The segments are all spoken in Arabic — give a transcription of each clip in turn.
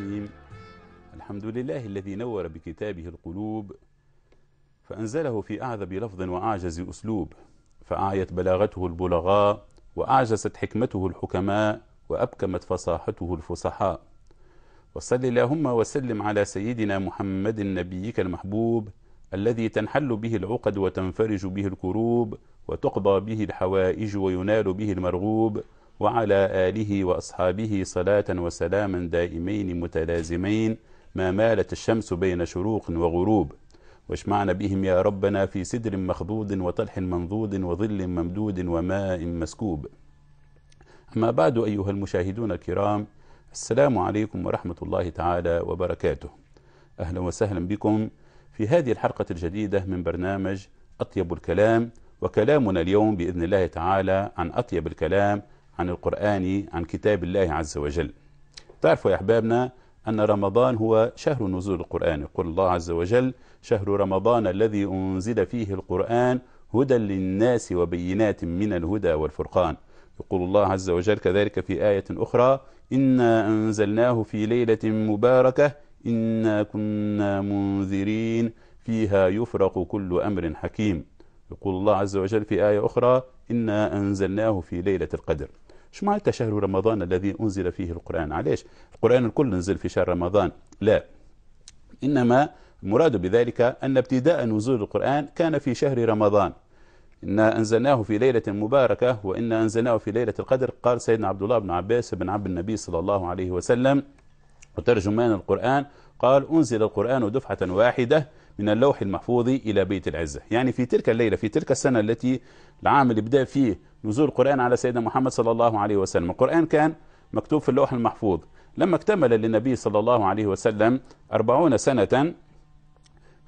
الرحيم الحمد لله الذي نور بكتابه القلوب فأنزله في أعذب لفظ وأعجز أسلوب فأعيت بلاغته البلغاء وأعجزت حكمته الحكماء وأبكمت فصاحته الفصحاء وصل اللهم وسلم على سيدنا محمد نبيك المحبوب الذي تنحل به العقد وتنفرج به الكروب وتقضى به الحوائج وينال به المرغوب وعلى آله وأصحابه صلاة وسلاما دائمين متلازمين ما مالت الشمس بين شروق وغروب واشمعنا بهم يا ربنا في سدر مخضود وطلح منضود وظل ممدود وماء مسكوب أما بعد أيها المشاهدون الكرام السلام عليكم ورحمة الله تعالى وبركاته أهلا وسهلا بكم في هذه الحلقة الجديدة من برنامج أطيب الكلام وكلامنا اليوم بإذن الله تعالى عن أطيب الكلام عن القرآن عن كتاب الله عز وجل تعرفوا يا أحبابنا أن رمضان هو شهر نزول القرآن يقول الله عز وجل شهر رمضان الذي أنزل فيه القرآن هدى للناس وبينات من الهدى والفرقان يقول الله عز وجل كذلك في آية أخرى إنا أنزلناه في ليلة مباركة إنا كنا منذرين فيها يفرق كل أمر حكيم يقول الله عز وجل في آية أخرى إنا أنزلناه في ليلة القدر شو معناتها شهر رمضان الذي أنزل فيه القرآن علاش القرآن الكل نزل في شهر رمضان لا إنما المراد بذلك أن ابتداء نزول القرآن كان في شهر رمضان إنا أنزلناه في ليلة مباركة وإنا أنزلناه في ليلة القدر قال سيدنا عبد الله بن عباس بن عبد النبي صلى الله عليه وسلم وترجمان القرآن قال أنزل القرآن دفعة واحدة من اللوح المحفوظ إلى بيت العزة يعني في تلك الليلة في تلك السنة التي العام اللي بدأ فيه نزول القرآن على سيدنا محمد صلى الله عليه وسلم القرآن كان مكتوب في اللوح المحفوظ لما اكتمل للنبي صلى الله عليه وسلم أربعون سنة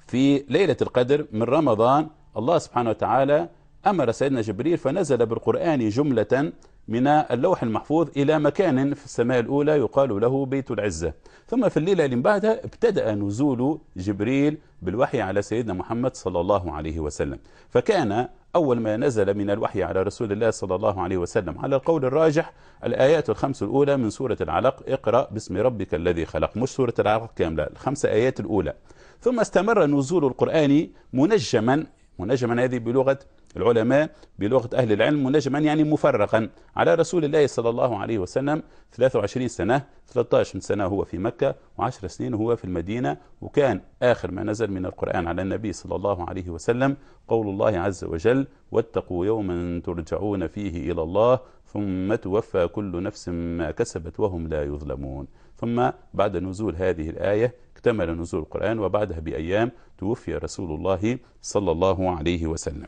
في ليلة القدر من رمضان الله سبحانه وتعالى أمر سيدنا جبريل فنزل بالقرآن جملة من اللوح المحفوظ إلى مكان في السماء الأولى يقال له بيت العزة ثم في الليلة اللي بعدها ابتدأ نزول جبريل بالوحي على سيدنا محمد صلى الله عليه وسلم فكان أول ما نزل من الوحي على رسول الله صلى الله عليه وسلم على القول الراجح الآيات الخمس الأولى من سورة العلق اقرأ باسم ربك الذي خلق مش سورة العلق كاملة الخمس آيات الأولى ثم استمر نزول القرآن منجما منجما هذه بلغة العلماء بلغة أهل العلم منجما يعني مفرقا على رسول الله صلى الله عليه وسلم 23 سنة 13 سنة هو في مكة و10 سنين هو في المدينة وكان آخر ما نزل من القرآن على النبي صلى الله عليه وسلم قول الله عز وجل واتقوا يوما ترجعون فيه إلى الله ثم توفى كل نفس ما كسبت وهم لا يظلمون ثم بعد نزول هذه الآية اكتمل نزول القرآن وبعدها بأيام توفي رسول الله صلى الله عليه وسلم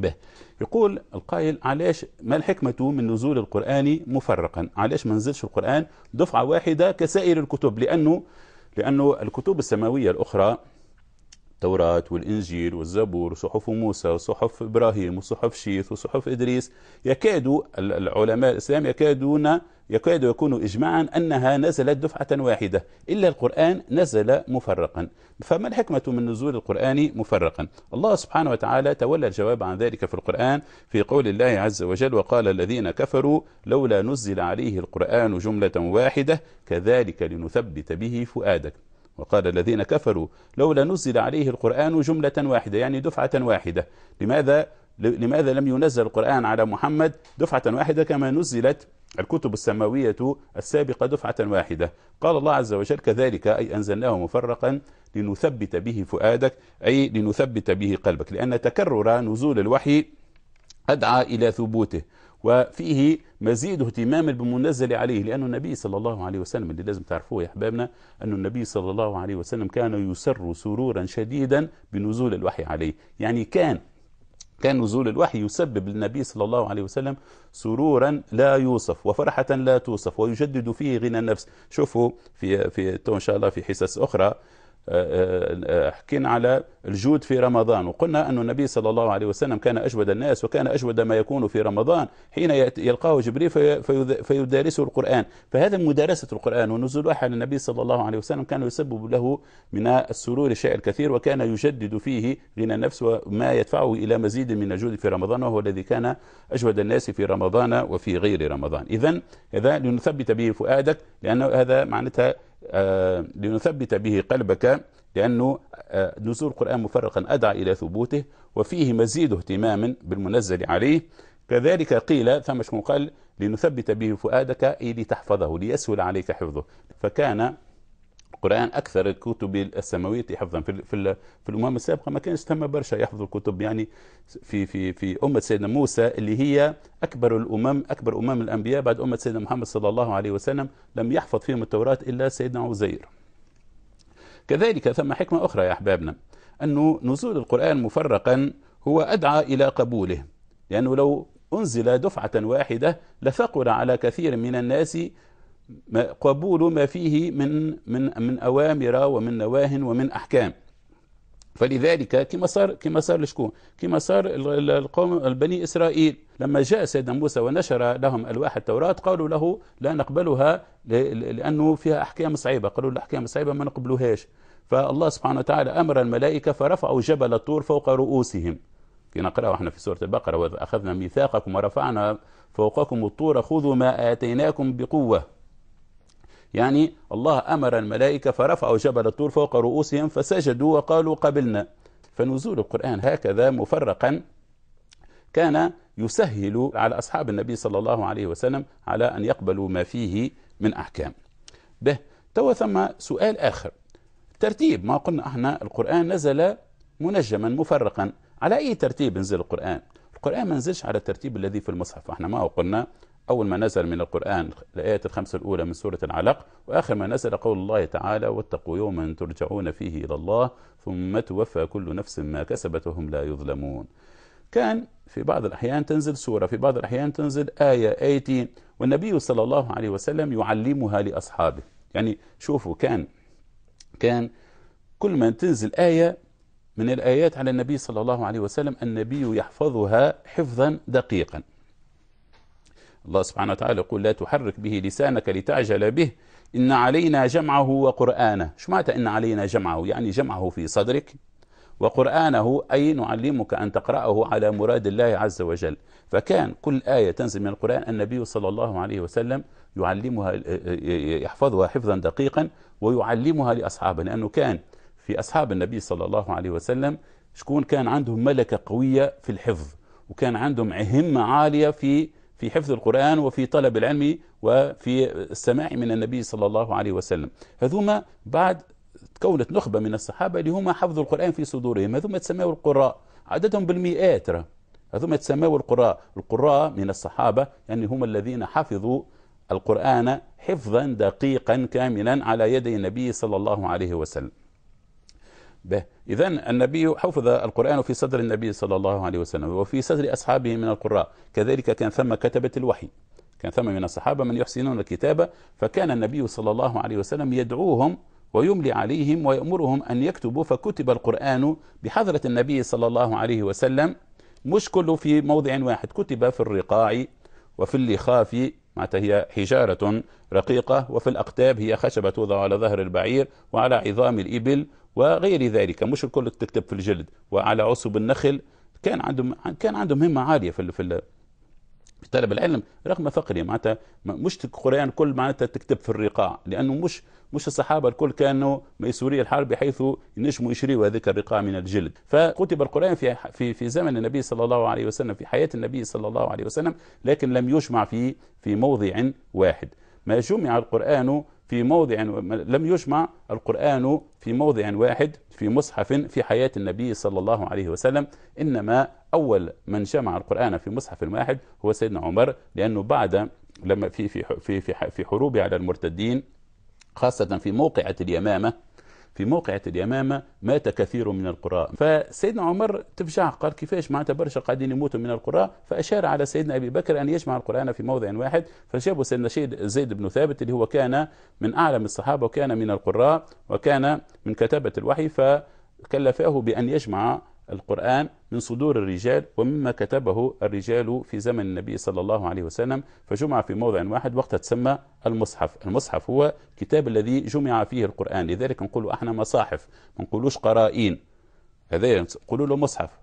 به يقول القائل علاش ما الحكمة من نزول القرآن مفرقا علاش ما نزلش القرآن دفعة واحدة كسائر الكتب لأنه لأنه الكتب السماوية الأخرى التوراة والإنجيل والزبور وصحف موسى وصحف إبراهيم وصحف شيث وصحف إدريس يكاد العلماء الإسلام يكادون يكاد يكون إجماعا أنها نزلت دفعة واحدة إلا القرآن نزل مفرقا فما الحكمة من نزول القرآن مفرقا الله سبحانه وتعالى تولى الجواب عن ذلك في القرآن في قول الله عز وجل وقال الذين كفروا لولا نزل عليه القرآن جملة واحدة كذلك لنثبت به فؤادك وقال الذين كفروا لولا نزل عليه القرآن جملة واحدة يعني دفعة واحدة لماذا لماذا لم ينزل القرآن على محمد دفعة واحدة كما نزلت الكتب السماوية السابقة دفعة واحدة قال الله عز وجل كذلك أي أنزلناه مفرقا لنثبت به فؤادك أي لنثبت به قلبك لأن تكرر نزول الوحي أدعى إلى ثبوته وفيه مزيد اهتمام بالمنزل عليه لأن النبي صلى الله عليه وسلم اللي لازم تعرفوه يا أحبابنا أن النبي صلى الله عليه وسلم كان يسر سرورا شديدا بنزول الوحي عليه يعني كان كان نزول الوحي يسبب للنبي صلى الله عليه وسلم سرورا لا يوصف وفرحة لا توصف ويجدد فيه غنى النفس شوفوا في في ان شاء الله في حصص اخرى حكينا على الجود في رمضان وقلنا أن النبي صلى الله عليه وسلم كان أجود الناس وكان أجود ما يكون في رمضان حين يلقاه جبريل فيدارسه القرآن فهذا مدارسة القرآن ونزول على النبي صلى الله عليه وسلم كان يسبب له من السرور شيء الكثير وكان يجدد فيه غنى النفس وما يدفعه إلى مزيد من الجود في رمضان وهو الذي كان أجود الناس في رمضان وفي غير رمضان إذا هذا لنثبت به فؤادك لأن هذا معناتها آه، لنثبت به قلبك لأن آه، نزول القرآن مفرقا أدعى إلى ثبوته وفيه مزيد اهتمام بالمنزل عليه كذلك قيل ثم قال لنثبت به فؤادك أي لتحفظه ليسهل عليك حفظه فكان القران اكثر الكتب السماويه حفظا في في, في الامم السابقه ما كانش ثم برشا يحفظ الكتب يعني في في في امه سيدنا موسى اللي هي اكبر الامم اكبر امم الانبياء بعد امه سيدنا محمد صلى الله عليه وسلم لم يحفظ فيهم التوراه الا سيدنا عزير كذلك ثم حكمه اخرى يا احبابنا انه نزول القران مفرقا هو ادعى الى قبوله لانه لو انزل دفعه واحده لثقل على كثير من الناس قبول ما فيه من من من اوامر ومن نواه ومن احكام فلذلك كما صار كما صار لشكون كما صار القوم بني اسرائيل لما جاء سيدنا موسى ونشر لهم الواح التوراه قالوا له لا نقبلها لانه فيها احكام صعيبه قالوا الاحكام صعيبه ما نقبلوهاش فالله سبحانه وتعالى امر الملائكه فرفعوا جبل الطور فوق رؤوسهم كي نقراه احنا في سوره البقره واذ اخذنا ميثاقكم ورفعنا فوقكم الطور خذوا ما اتيناكم بقوه يعني الله أمر الملائكة فرفعوا جبل الطور فوق رؤوسهم فسجدوا وقالوا قبلنا فنزول القرآن هكذا مفرقا كان يسهل على أصحاب النبي صلى الله عليه وسلم على أن يقبلوا ما فيه من أحكام به تو ثم سؤال آخر ترتيب ما قلنا احنا القرآن نزل منجما مفرقا على أي ترتيب نزل القرآن القرآن ما نزلش على الترتيب الذي في المصحف احنا ما قلنا أول ما نزل من القرآن الآية الخمسة الأولى من سورة العلق وآخر ما نزل قول الله تعالى واتقوا يوما ترجعون فيه إلى الله ثم توفى كل نفس ما كسبت وهم لا يظلمون كان في بعض الأحيان تنزل سورة في بعض الأحيان تنزل آية آيتين والنبي صلى الله عليه وسلم يعلمها لأصحابه يعني شوفوا كان كان كل ما تنزل آية من الآيات على النبي صلى الله عليه وسلم النبي يحفظها حفظا دقيقا الله سبحانه وتعالى يقول لا تحرك به لسانك لتعجل به إن علينا جمعه وقرآنه شو معنى إن علينا جمعه يعني جمعه في صدرك وقرآنه أي نعلمك أن تقرأه على مراد الله عز وجل فكان كل آية تنزل من القرآن النبي صلى الله عليه وسلم يعلمها آه، آه، آه، يحفظها حفظا دقيقا ويعلمها لأصحابه لأنه كان في أصحاب النبي صلى الله عليه وسلم شكون كان عندهم ملكة قوية في الحفظ وكان عندهم همة عالية في في حفظ القرآن وفي طلب العلم وفي السماع من النبي صلى الله عليه وسلم هذوما بعد تكونت نخبة من الصحابة اللي هما حفظوا القرآن في صدورهم هذوما تسماوا القراء عددهم بالمئات هذوما تسماوا القراء القراء من الصحابة يعني هم الذين حفظوا القرآن حفظا دقيقا كاملا على يدي النبي صلى الله عليه وسلم به إذا النبي حفظ القرآن في صدر النبي صلى الله عليه وسلم وفي صدر أصحابه من القراء كذلك كان ثم كتبة الوحي كان ثم من الصحابة من يحسنون الكتابة فكان النبي صلى الله عليه وسلم يدعوهم ويملي عليهم ويأمرهم أن يكتبوا فكتب القرآن بحضرة النبي صلى الله عليه وسلم مش كله في موضع واحد كتب في الرقاع وفي اللخاف معناتها هي حجارة رقيقة وفي الأقتاب هي خشبة توضع على ظهر البعير وعلى عظام الإبل وغير ذلك مش الكل تكتب في الجلد وعلى عصب النخل كان عندهم كان عندهم همة عالية في في طلب العلم رغم فقري معناتها مش القران كل معناتها تكتب في الرقاع لانه مش مش الصحابه الكل كانوا ميسوري الحرب بحيث ينجموا يشريوا هذيك الرقاع من الجلد فكتب القران في في في زمن النبي صلى الله عليه وسلم في حياه النبي صلى الله عليه وسلم لكن لم يجمع في في موضع واحد ما جمع القران في موضع لم يجمع القرآن في موضع واحد في مصحف في حياة النبي صلى الله عليه وسلم إنما أول من جمع القرآن في مصحف واحد هو سيدنا عمر لأنه بعد لما في في في في حروبه على المرتدين خاصة في موقعة اليمامة في موقعة اليمامة مات كثير من القراء فسيدنا عمر تفجع قال كيفاش معناتها برشا قاعدين يموتوا من القراء فأشار على سيدنا أبي بكر أن يجمع القرآن في موضع واحد فجابوا سيدنا زيد بن ثابت اللي هو كان من أعلم الصحابة وكان من القراء وكان من كتابة الوحي فكلفاه بأن يجمع القرآن من صدور الرجال ومما كتبه الرجال في زمن النبي صلى الله عليه وسلم فجمع في موضع واحد وقت تسمى المصحف المصحف هو الكتاب الذي جمع فيه القرآن لذلك نقول احنا مصاحف ما نقولوش قرائين هذا نقولوا له مصحف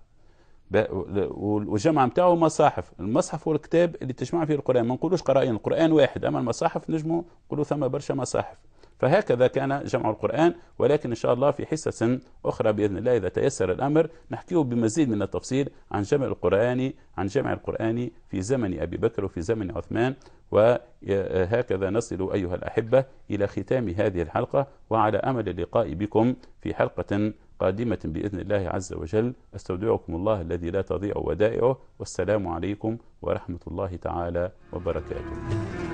والجمع نتاعو مصاحف المصحف هو الكتاب اللي تجمع فيه القرآن ما نقولوش قرائين القرآن واحد أما المصاحف نجمو نقولوا ثم برشا مصاحف فهكذا كان جمع القرآن ولكن إن شاء الله في حصة أخرى بإذن الله إذا تيسر الأمر نحكيه بمزيد من التفصيل عن جمع القرآن عن جمع القرآن في زمن أبي بكر وفي زمن عثمان وهكذا نصل أيها الأحبة إلى ختام هذه الحلقة وعلى أمل اللقاء بكم في حلقة قادمة بإذن الله عز وجل أستودعكم الله الذي لا تضيع ودائعه والسلام عليكم ورحمة الله تعالى وبركاته